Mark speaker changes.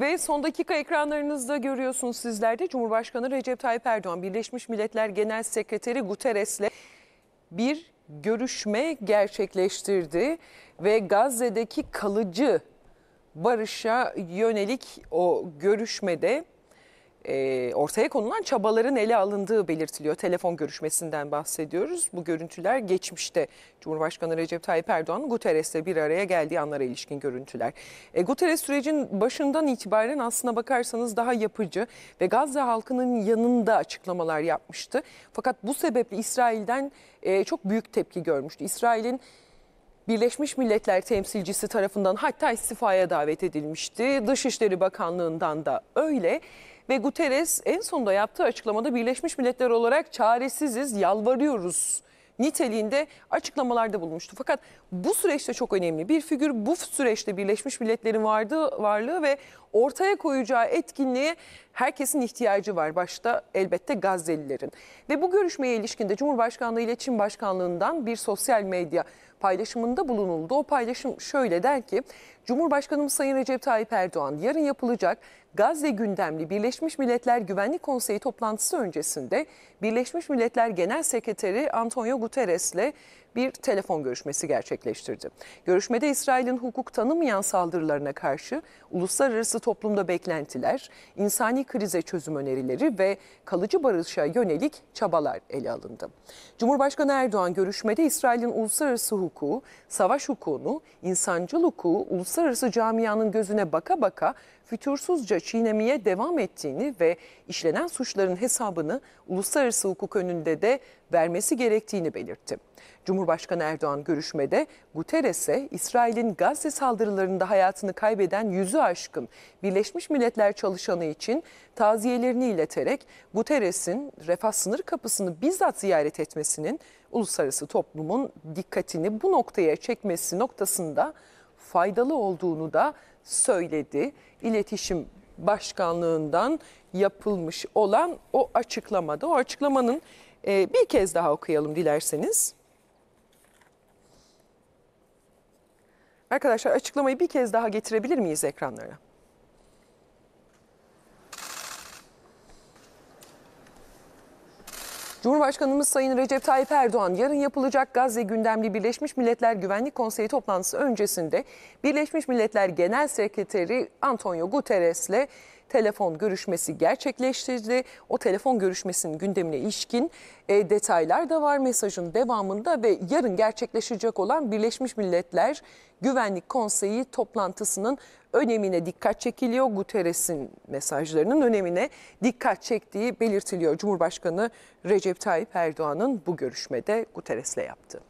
Speaker 1: Ve son dakika ekranlarınızda görüyorsunuz sizlerde Cumhurbaşkanı Recep Tayyip Erdoğan Birleşmiş Milletler Genel Sekreteri Guterres'le bir görüşme gerçekleştirdi ve Gazze'deki kalıcı barışa yönelik o görüşmede e, ortaya konulan çabaların ele alındığı belirtiliyor. Telefon görüşmesinden bahsediyoruz. Bu görüntüler geçmişte Cumhurbaşkanı Recep Tayyip Erdoğan Guterres'le bir araya geldiği anlara ilişkin görüntüler. E, Guterres sürecin başından itibaren aslına bakarsanız daha yapıcı ve Gazze halkının yanında açıklamalar yapmıştı. Fakat bu sebeple İsrail'den e, çok büyük tepki görmüştü. İsrail'in Birleşmiş Milletler temsilcisi tarafından hatta istifaya davet edilmişti. Dışişleri Bakanlığı'ndan da öyle. Ve Guterres en sonunda yaptığı açıklamada Birleşmiş Milletler olarak çaresiziz, yalvarıyoruz niteliğinde açıklamalarda bulmuştu. Fakat bu süreçte çok önemli bir figür bu süreçte Birleşmiş Milletler'in vardı, varlığı ve ortaya koyacağı etkinliğe herkesin ihtiyacı var. Başta elbette Gazze'lilerin. Ve bu görüşmeye ilişkinde Cumhurbaşkanlığı ile Çin Başkanlığı'ndan bir sosyal medya paylaşımında bulunuldu. O paylaşım şöyle der ki Cumhurbaşkanımız Sayın Recep Tayyip Erdoğan yarın yapılacak Gazze gündemli Birleşmiş Milletler Güvenlik Konseyi toplantısı öncesinde Birleşmiş Milletler Genel Sekreteri Antonio Guterres'le bir telefon görüşmesi gerçekleştirdi. Görüşmede İsrail'in hukuk tanımayan saldırılarına karşı uluslararası toplumda beklentiler, insani krize çözüm önerileri ve kalıcı barışa yönelik çabalar ele alındı. Cumhurbaşkanı Erdoğan görüşmede İsrail'in uluslararası hukuku, savaş hukukunu, insancıl hukuku, uluslararası uluslararası camianın gözüne baka baka fütursuzca çiğnemeye devam ettiğini ve işlenen suçların hesabını uluslararası hukuk önünde de vermesi gerektiğini belirtti. Cumhurbaşkanı Erdoğan görüşmede Guterres'e İsrail'in Gazze saldırılarında hayatını kaybeden yüzü aşkın Birleşmiş Milletler çalışanı için taziyelerini ileterek Guterres'in refah sınır kapısını bizzat ziyaret etmesinin uluslararası toplumun dikkatini bu noktaya çekmesi noktasında faydalı olduğunu da söyledi. İletişim Başkanlığından yapılmış olan o açıklamada. O açıklamanın e, bir kez daha okuyalım dilerseniz. Arkadaşlar açıklamayı bir kez daha getirebilir miyiz ekranlara? Cumhurbaşkanımız Sayın Recep Tayyip Erdoğan yarın yapılacak Gazze gündemli Birleşmiş Milletler Güvenlik Konseyi toplantısı öncesinde Birleşmiş Milletler Genel Sekreteri Antonio Guterres'le telefon görüşmesi gerçekleştirdi. O telefon görüşmesinin gündemine ilişkin e, detaylar da var mesajın devamında ve yarın gerçekleşecek olan Birleşmiş Milletler Güvenlik Konseyi toplantısının önemine dikkat çekiliyor. Guterres'in mesajlarının önemine dikkat çektiği belirtiliyor. Cumhurbaşkanı Recep Tayyip Erdoğan'ın bu görüşmede Guterres'le yaptı.